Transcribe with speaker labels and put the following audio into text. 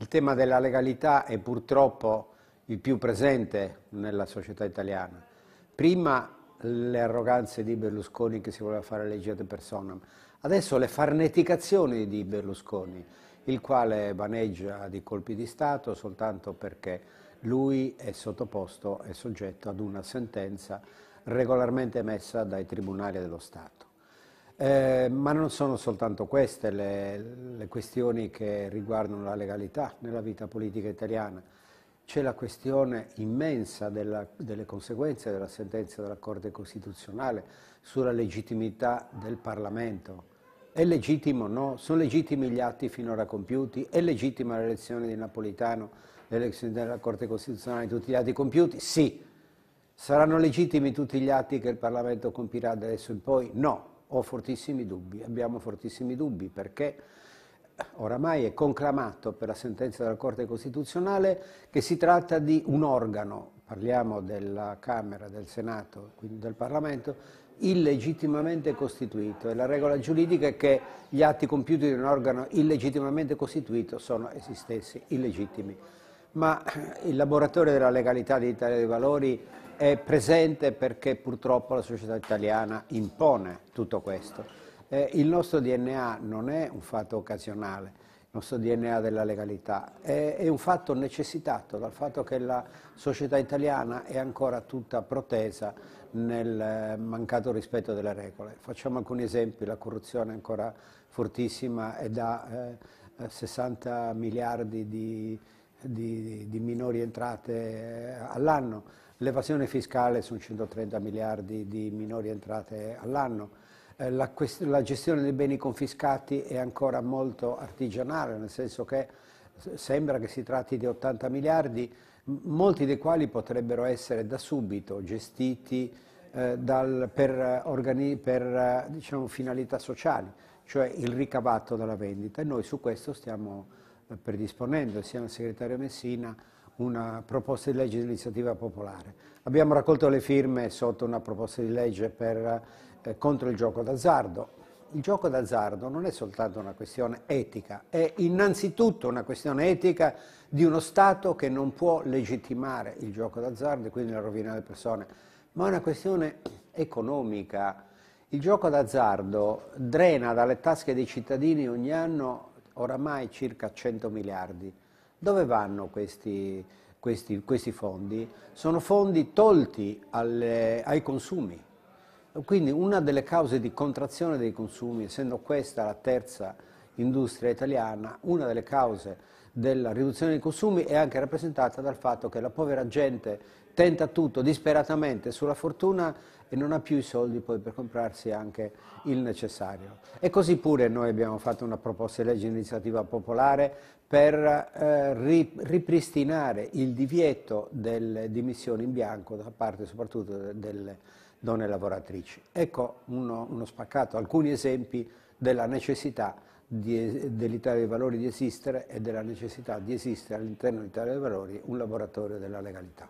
Speaker 1: Il tema della legalità è purtroppo il più presente nella società italiana. Prima le arroganze di Berlusconi che si voleva fare legge ad personam, adesso le farneticazioni di Berlusconi, il quale vaneggia di colpi di Stato soltanto perché lui è sottoposto e soggetto ad una sentenza regolarmente emessa dai tribunali dello Stato. Eh, ma non sono soltanto queste le, le, questioni che riguardano la legalità nella vita politica italiana. C'è la questione immensa della, delle conseguenze della sentenza della Corte Costituzionale sulla legittimità del Parlamento. È legittimo o no? Sono legittimi gli atti finora compiuti? È legittima l'elezione di Napolitano, l'elezione della Corte Costituzionale, tutti gli atti compiuti? Sì. Saranno legittimi tutti gli atti che il Parlamento compirà da adesso in poi? No ho fortissimi dubbi, abbiamo fortissimi dubbi perché eh, oramai è conclamato per la sentenza della Corte Costituzionale che si tratta di un organo, parliamo della Camera, del Senato, quindi del Parlamento, illegittimamente costituito e la regola giuridica è che gli atti compiuti di un organo illegittimamente costituito sono essi stessi illegittimi. Ma eh, il laboratorio della legalità dell'Italia dei Valori è presente perché purtroppo la società italiana impone tutto questo. Eh, il nostro DNA non è un fatto occasionale, il nostro DNA della legalità è, è un fatto necessitato dal fatto che la società italiana è ancora tutta protesa nel eh, mancato rispetto delle regole. Facciamo alcuni esempi, la corruzione è ancora fortissima e da eh, 60 eh, miliardi di di, di minori entrate eh, all'anno, l'evasione fiscale sono 130 miliardi di minori entrate all'anno, eh, la, la, gestione dei beni confiscati è ancora molto artigianale, nel senso che sembra che si tratti di 80 miliardi, molti dei quali potrebbero essere da subito gestiti eh, dal, per, per diciamo, finalità sociali, cioè il ricavato dalla vendita e noi su questo stiamo predisponendo insieme al segretario Messina una proposta di legge di iniziativa popolare. Abbiamo raccolto le firme sotto una proposta di legge per, eh, contro il gioco d'azzardo. Il gioco d'azzardo non è soltanto una questione etica, è innanzitutto una questione etica di uno Stato che non può legittimare il gioco d'azzardo e quindi la rovina delle persone, ma è una questione economica. Il gioco d'azzardo drena dalle tasche dei cittadini ogni anno oramai circa 100 miliardi. Dove vanno questi, questi, questi fondi? Sono fondi tolti alle, ai consumi. Quindi una delle cause di contrazione dei consumi, essendo questa la terza industria italiana, una delle cause della riduzione dei consumi è anche rappresentata dal fatto che la povera gente tenta tutto disperatamente sulla fortuna e non ha più i soldi poi per comprarsi anche il necessario. E così pure noi abbiamo fatto una proposta di legge di iniziativa popolare per eh, ri, ripristinare il divieto delle dimissioni in bianco da parte soprattutto delle donne lavoratrici. Ecco uno, uno spaccato, alcuni esempi della necessità dell'Italia dei Valori di esistere e della necessità di esistere all'interno dell'Italia dei Valori un laboratorio della legalità.